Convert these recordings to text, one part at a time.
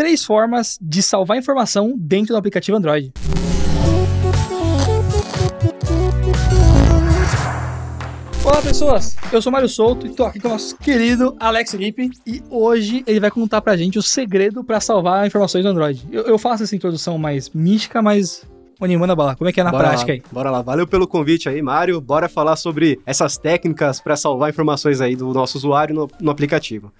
três formas de salvar informação dentro do aplicativo Android. Olá pessoas, eu sou Mário Souto e estou aqui com o nosso querido Alex Felipe e hoje ele vai contar pra gente o segredo para salvar informações do Android. Eu, eu faço essa introdução mais mística, mas Oni, manda bala. Como é que é na bora prática lá, aí? Bora lá. Valeu pelo convite aí, Mário. Bora falar sobre essas técnicas para salvar informações aí do nosso usuário no, no aplicativo.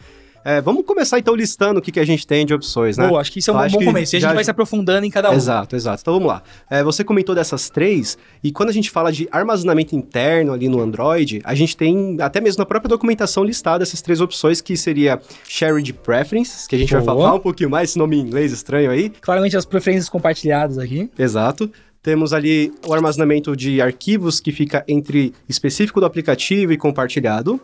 É, vamos começar então listando o que, que a gente tem de opções, né? Pô, acho que isso é um bom, bom começo. E a gente já... vai se aprofundando em cada um. Exato, exato. Então vamos lá. É, você comentou dessas três, e quando a gente fala de armazenamento interno ali no Android, a gente tem até mesmo na própria documentação listada essas três opções, que seria Shared Preferences, que a gente Boa. vai falar um pouquinho mais, esse nome em inglês estranho aí. Claramente as preferências compartilhadas aqui. Exato. Temos ali o armazenamento de arquivos que fica entre específico do aplicativo e compartilhado.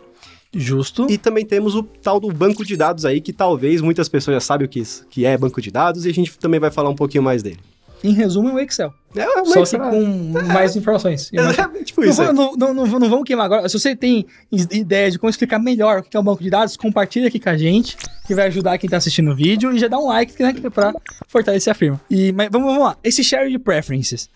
Justo. E também temos o tal do banco de dados aí, que talvez muitas pessoas já sabem o que, que é banco de dados, e a gente também vai falar um pouquinho mais dele. Em resumo, é o Excel. É, é Excel. Só que com é. mais informações. É, é, é tipo não, isso. Não, não, não, não, vamos queimar agora. Se você tem ideia de como explicar melhor o que é um banco de dados, compartilha aqui com a gente, que vai ajudar quem está assistindo o vídeo, e já dá um like né, para fortalecer a firma. E, mas vamos, vamos lá. Esse shared preferences.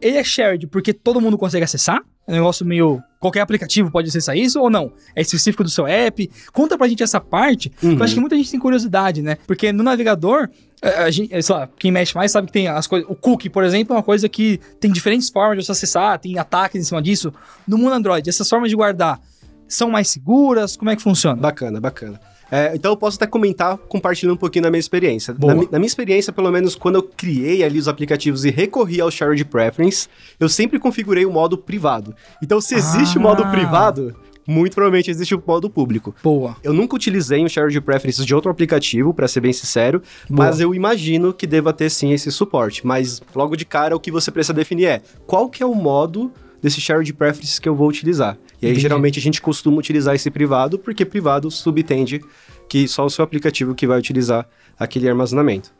Ele é shared porque todo mundo consegue acessar. É um negócio meio qualquer aplicativo pode acessar isso ou não? É específico do seu app? Conta pra gente essa parte, uhum. eu acho uhum. que muita gente tem curiosidade, né? Porque no navegador, é, a gente, é, sei lá, quem mexe mais sabe que tem as coisas. O cookie, por exemplo, é uma coisa que tem diferentes formas de você acessar, tem ataques em cima disso. No mundo Android, essas formas de guardar são mais seguras? Como é que funciona? Bacana, bacana. É, então eu posso até comentar compartilhando um pouquinho da minha experiência. Na, na, minha experiência, pelo menos quando eu criei ali os aplicativos e recorri ao Shared Preference, eu sempre configurei o modo privado. Então se existe ah. o modo ah. privado, muito provavelmente existe o modo público. Boa. Eu nunca utilizei o shared preferences de outro aplicativo, para ser bem sincero, Boa. mas eu imagino que deva ter sim esse suporte. Mas logo de cara, o que você precisa definir é qual que é o modo desse share de preferences que eu vou utilizar. E aí, geralmente, a gente costuma utilizar esse privado, porque privado subtende que só o seu aplicativo que vai utilizar aquele armazenamento.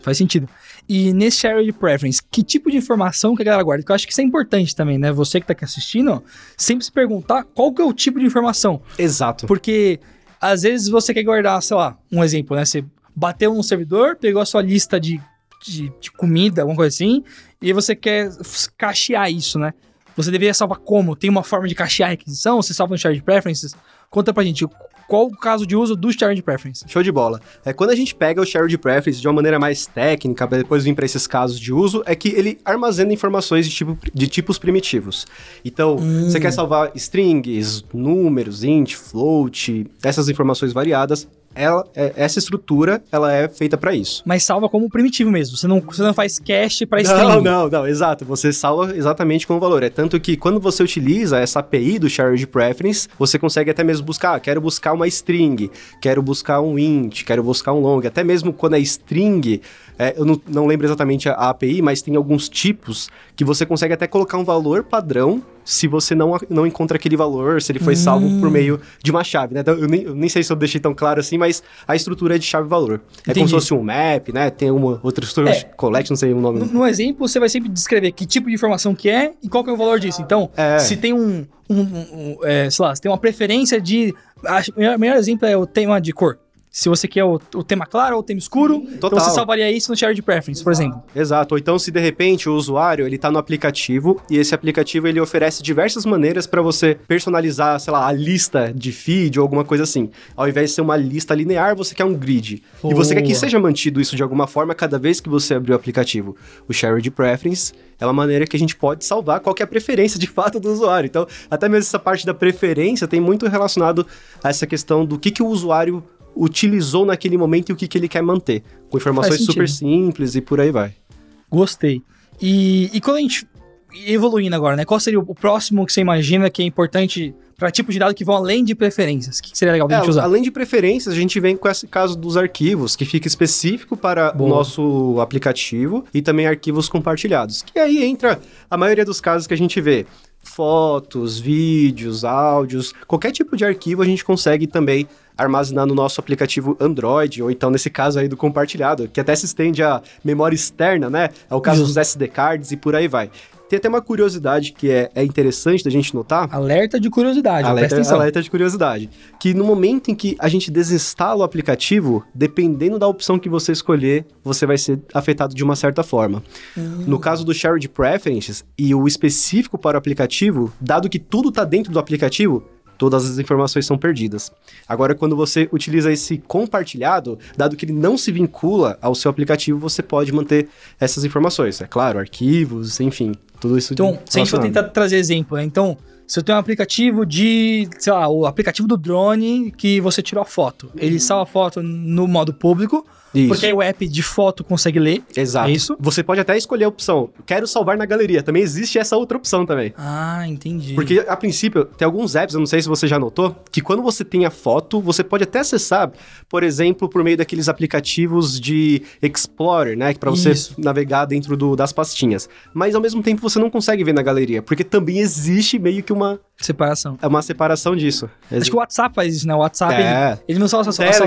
Faz sentido. E nesse share de preference, que tipo de informação que a galera guarda? Porque eu acho que isso é importante também, né? Você que está aqui assistindo, sempre se perguntar qual que é o tipo de informação. Exato. Porque às vezes você quer guardar, sei lá, um exemplo, né? Você bateu num servidor, pegou a sua lista de, de, de comida, alguma coisa assim, e você quer cachear isso, né? Você deveria salvar como? Tem uma forma de cachear a requisição? Você salva no Shared Preferences? Conta pra gente qual o caso de uso do Shared Preference. Show de bola. É, quando a gente pega o Shared Preference de uma maneira mais técnica, para depois vir para esses casos de uso, é que ele armazena informações de, tipo, de tipos primitivos. Então, hum. você quer salvar strings, números, int, float, essas informações variadas, ela, é, essa estrutura ela é feita para isso. Mas salva como primitivo mesmo. Você não, você não faz cache para string. Não, não, não, exato. Você salva exatamente como valor. É tanto que quando você utiliza essa API do Shared Preference, você consegue até mesmo buscar. Ah, quero buscar uma string, quero buscar um int, quero buscar um long. Até mesmo quando é string, é, eu não, não lembro exatamente a, a API, mas tem alguns tipos que você consegue até colocar um valor padrão se você não, não encontra aquele valor, se ele foi hum. salvo por hum. meio de uma chave, né? Então, eu, nem, eu nem sei se eu deixei tão claro assim, mas a estrutura é de chave-valor. É como se fosse um map, né? Tem uma outra estrutura, é. collect, não sei o nome. No, no, exemplo, você vai sempre descrever que tipo de informação que é e qual que é o valor disso. Então, é. se tem um, um, um, um é, sei lá, se tem uma preferência de... O melhor exemplo é o tema de cor se você quer o, o, tema claro ou o tema escuro, Total. então você salvaria isso no shared preference, por exemplo. Exato. Ou então se de repente o usuário ele tá no aplicativo e esse aplicativo ele oferece diversas maneiras para você personalizar, sei lá, a lista de feed ou alguma coisa assim. Ao invés de ser uma lista linear, você quer um grid. Boa. E você quer que seja mantido isso de alguma forma cada vez que você abrir o aplicativo. O shared preference é uma maneira que a gente pode salvar qual é a preferência de fato do usuário. Então, até mesmo essa parte da preferência tem muito relacionado a essa questão do que, que o usuário utilizou naquele momento e o que, que ele quer manter. Com informações super simples e por aí vai. Gostei. E, e quando a gente evoluindo agora, né? Qual seria o próximo que você imagina que é importante para tipos de dados que vão além de preferências? O que seria legal a é, gente usar? Além de preferências, a gente vem com esse caso dos arquivos, que fica específico para Boa. o nosso aplicativo e também arquivos compartilhados, que aí entra a maioria dos casos que a gente vê fotos, vídeos, áudios, qualquer tipo de arquivo a gente consegue também armazenar no nosso aplicativo Android, ou então nesse caso aí do compartilhado, que até se estende a memória externa, né? É o caso Just... dos SD cards e por aí vai. Tem até uma curiosidade que é, é interessante da gente notar. Alerta de curiosidade, alerta, alerta de curiosidade. Que no momento em que a gente desinstala o aplicativo, dependendo da opção que você escolher, você vai ser afetado de uma certa forma. Uhum. No caso do Shared Preferences e o específico para o aplicativo, dado que tudo está dentro do aplicativo, todas as informações são perdidas. Agora, quando você utiliza esse compartilhado, dado que ele não se vincula ao seu aplicativo, você pode manter essas informações. É claro, arquivos, enfim, tudo isso. Então, se a gente for tentar trazer exemplo, né? Então, se eu tenho um aplicativo de, sei lá, o aplicativo do drone que você tirou a foto. Ele uhum. salva a foto no modo público, isso. porque aí o app de foto consegue ler. É Exato. isso. Você pode até escolher a opção, quero salvar na galeria. Também existe essa outra opção também. Ah, entendi. Porque a princípio, tem alguns apps, eu não sei se você já notou, que quando você tem a foto, você pode até acessar, por exemplo, por meio daqueles aplicativos de Explorer, né? que Para você isso. navegar dentro do, das pastinhas. Mas ao mesmo tempo você não consegue ver na galeria, porque também existe meio que um uma Separação. É uma separação disso. Acho que o WhatsApp faz isso, né? O WhatsApp, é. ele, ele não só, só, só, só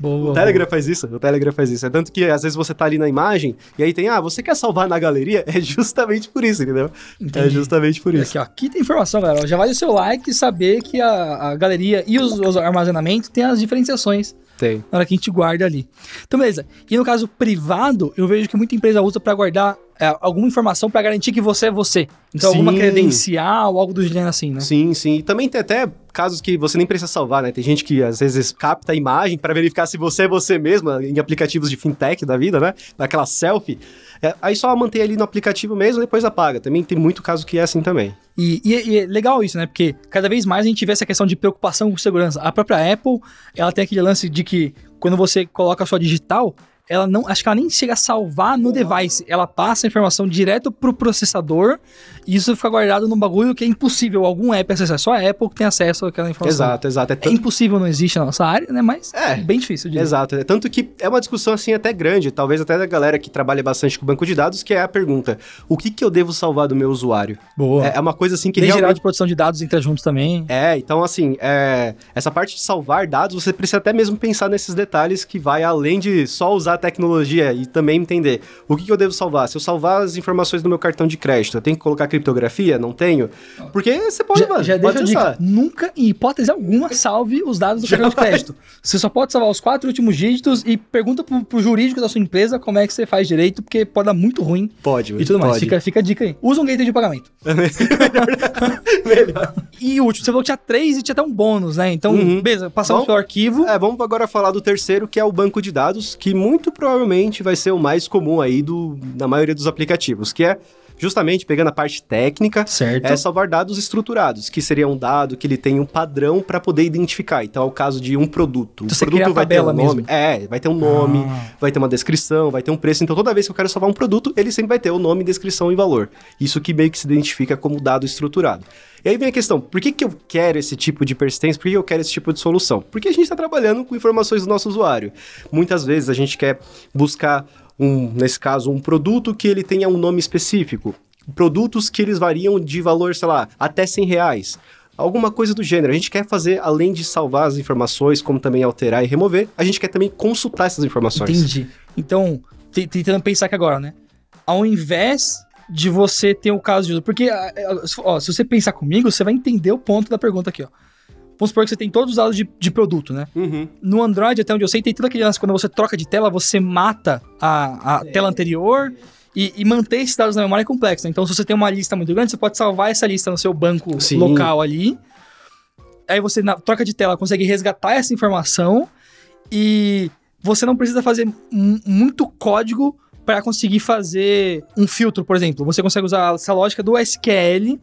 Boa, o Telegram faz isso, o Telegram faz isso. É tanto que às vezes você tá ali na imagem e aí tem, ah, você quer salvar na galeria? É justamente por isso, entendeu? É Entendi. É justamente por isso. Aqui, ó, aqui tem informação, galera. Já vale o seu like e saber que a, a galeria e os, os armazenamentos têm as diferenciações. Tem. Na hora que a gente guarda ali. Então, beleza. E no caso privado, eu vejo que muita empresa usa para guardar é, alguma informação para garantir que você é você. Então, sim. alguma credencial, algo do gênero assim, né? Sim, sim. E também tem até casos que você nem precisa salvar, né? Tem gente que às vezes capta a imagem para verificar se você é você mesmo né? em aplicativos de fintech da vida, né? Daquela selfie. É, aí só mantém ali no aplicativo mesmo, depois apaga. Também tem muito caso que é assim também. E, e, e, é legal isso, né? Porque cada vez mais a gente vê essa questão de preocupação com segurança. A própria Apple, ela tem aquele lance de que quando você coloca a sua digital, ela não, acho que ela nem chega a salvar no device, ela passa a informação direto pro processador isso fica guardado num bagulho que é impossível algum app acessar. Só a Apple que tem acesso àquela informação. Exato, exato. É, tanto... é impossível, não existe na nossa área, né? Mas é, é bem difícil de Exato. É tanto que é uma discussão assim até grande, talvez até da galera que trabalha bastante com banco de dados, que é a pergunta: o que, que eu devo salvar do meu usuário? Boa. É, é uma coisa assim que Lei realmente... geral de produção de dados entra junto também. É, então assim, é... essa parte de salvar dados, você precisa até mesmo pensar nesses detalhes que vai além de só usar a tecnologia e também entender o que, que eu devo salvar. Se eu salvar as informações do meu cartão de crédito, eu tenho que colocar criptografia? Não tenho? Porque você pode, já, mano, já deixa Dica, nunca, em hipótese alguma, salve os dados do cartão de crédito. Você só pode salvar os quatro últimos dígitos e pergunta pro, pro jurídico da sua empresa como é que você faz direito, porque pode dar muito ruim. Pode, E tudo pode. mais. Fica, fica a dica aí. Usa um gateway de pagamento. melhor. É melhor. E o último, você falou que tinha três e tinha até um bônus, né? Então, uhum. beleza, passamos o pelo arquivo. É, vamos agora falar do terceiro, que é o banco de dados, que muito provavelmente vai ser o mais comum aí do, na maioria dos aplicativos, que é justamente pegando a parte técnica, certo. é salvar dados estruturados, que seria um dado que ele tem um padrão para poder identificar. Então, é o caso de um produto. Então, o produto vai ter um nome. Mesmo. É, vai ter um nome, ah. vai ter uma descrição, vai ter um preço. Então, toda vez que eu quero salvar um produto, ele sempre vai ter o nome, descrição e valor. Isso que meio que se identifica como dado estruturado. E aí vem a questão, por que, que eu quero esse tipo de persistência? Por que eu quero esse tipo de solução? Porque a gente está trabalhando com informações do nosso usuário. Muitas vezes a gente quer buscar um, nesse caso, um produto que ele tenha um nome específico. Produtos que eles variam de valor, sei lá, até 100 reais. Alguma coisa do gênero. A gente quer fazer, além de salvar as informações, como também alterar e remover, a gente quer também consultar essas informações. Entendi. Então, tentando pensar aqui agora, né? Ao invés de você ter o caso de uso. Porque, ó, se você pensar comigo, você vai entender o ponto da pergunta aqui, ó. Vamos supor que você tem todos os dados de, de produto, né? Uhum. No Android, até onde eu sei, tem tudo aquele lance quando você troca de tela, você mata a, a é. tela anterior. E, e, manter esses dados na memória é complexo. Né? Então, se você tem uma lista muito grande, você pode salvar essa lista no seu banco Sim. local ali. Aí você, na troca de tela, consegue resgatar essa informação. E você não precisa fazer muito código para conseguir fazer um filtro, por exemplo. Você consegue usar essa lógica do SQL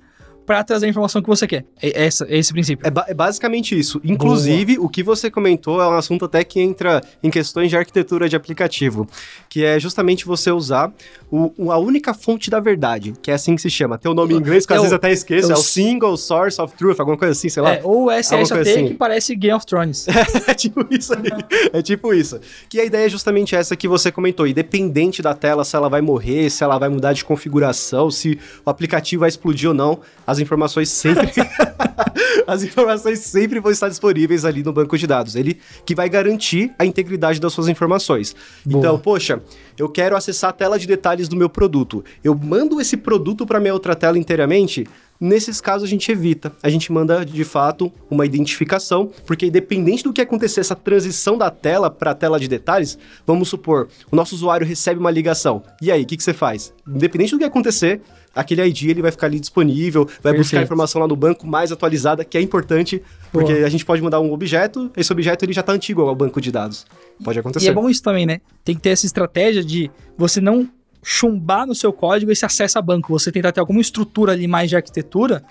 para trazer a informação que você quer. É, é, é esse princípio. É, ba é, basicamente isso. Inclusive, Boa. o que você comentou é um assunto até que entra em questões de arquitetura de aplicativo, que é justamente você usar o, a única fonte da verdade, que é assim que se chama. Tem o nome em inglês que às vezes até esqueço, é o Single Source of Truth, alguma coisa assim, sei lá. É, ou SSAT assim. que parece Game of Thrones. é tipo isso aí. é tipo isso. Que a ideia é justamente essa que você comentou, independente da tela, se ela vai morrer, se ela vai mudar de configuração, se o aplicativo vai explodir ou não, a as informações sempre. as informações sempre vão estar disponíveis ali no banco de dados. Ele que vai garantir a integridade das suas informações. Boa. Então, poxa, eu quero acessar a tela de detalhes do meu produto. Eu mando esse produto para minha outra tela inteiramente? Nesses casos a gente evita, a gente manda de fato uma identificação, porque independente do que acontecer essa transição da tela para a tela de detalhes, vamos supor, o nosso usuário recebe uma ligação. E aí, o que, que você faz? Independente do que acontecer, aquele ID ele vai ficar ali disponível, vai Perfeito. buscar informação lá no banco mais atualizada, que é importante, porque Boa. a gente pode mandar um objeto, esse objeto ele já está antigo ao banco de dados. Pode acontecer. E é bom isso também, né? Tem que ter essa estratégia de você não chumbar no seu código esse acesso a banco. Você tentar ter alguma estrutura ali mais de arquitetura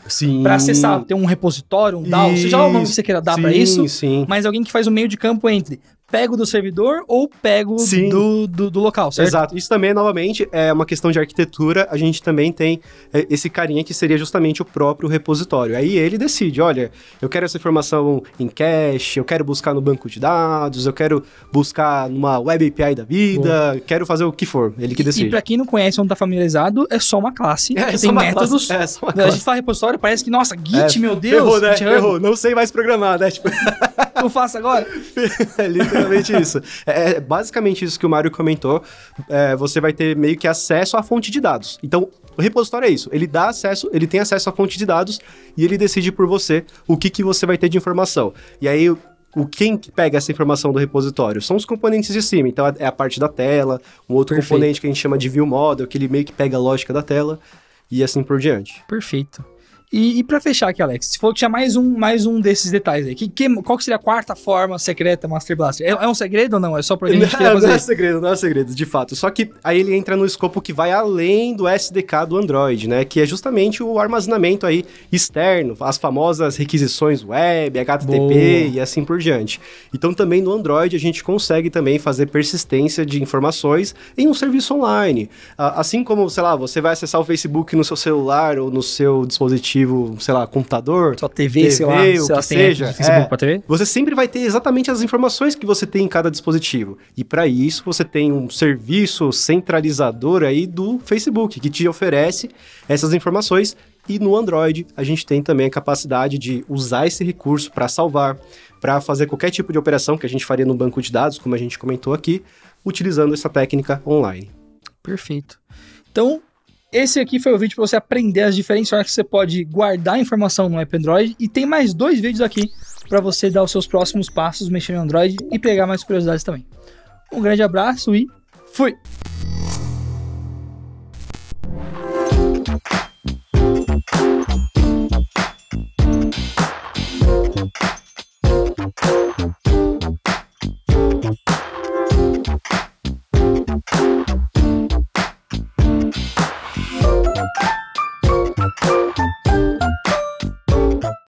para acessar, ter um repositório, um DAO, seja lá o nome que você queira dar para isso, sim. mas alguém que faz o meio de campo entre pego do servidor ou pego do, do, do, local, certo? Exato. Isso também, novamente, é uma questão de arquitetura. A gente também tem é, esse carinha que seria justamente o próprio repositório. Aí ele decide, olha, eu quero essa informação em cache, eu quero buscar no banco de dados, eu quero buscar numa web API da vida, Bom. quero fazer o que for. Ele que decide. E, e para quem não conhece ou não tá familiarizado, é só uma classe. É, é tem métodos. Classe, é, só uma classe. A gente fala repositório, parece que, nossa, Git, é, meu né? Deus. Errou, né? Errou. Não sei mais programar, né? Tipo... eu faço agora? é literalmente isso. É, é basicamente isso que o Mário comentou. É, você vai ter meio que acesso à fonte de dados. Então, o repositório é isso. Ele dá acesso, ele tem acesso à fonte de dados e ele decide por você o que, que você vai ter de informação. E aí, o quem que pega essa informação do repositório? São os componentes de cima. Então é a parte da tela, um outro Perfeito. componente que a gente chama de view model, que ele meio que pega a lógica da tela e assim por diante. Perfeito. E, e para fechar aqui, Alex, se falou que tinha mais um, mais um desses detalhes aí. Que, que, qual que seria a quarta forma secreta Master Blaster? É, é um segredo ou não? É só pra gente não, fazer... não é segredo, não é segredo, de fato. Só que aí ele entra no escopo que vai além do SDK do Android, né? Que é justamente o armazenamento aí externo, as famosas requisições web, HTTP Boa. e assim por diante. Então também no Android a gente consegue também fazer persistência de informações em um serviço online. Ah, assim como, sei lá, você vai acessar o Facebook no seu celular ou no seu dispositivo dispositivo, sei lá, computador, sua TV, TV sei lá, o sei que seja, é, você sempre vai ter exatamente as informações que você tem em cada dispositivo. E para isso você tem um serviço centralizador aí do Facebook que te oferece essas informações. E no Android a gente tem também a capacidade de usar esse recurso para salvar, para fazer qualquer tipo de operação que a gente faria no banco de dados, como a gente comentou aqui, utilizando essa técnica online. Perfeito. Então, esse aqui foi o vídeo para você aprender as diferentes formas que você pode guardar informação no app Android e tem mais dois vídeos aqui para você dar os seus próximos passos mexendo no Android e pegar mais curiosidades também. Um grande abraço e fui!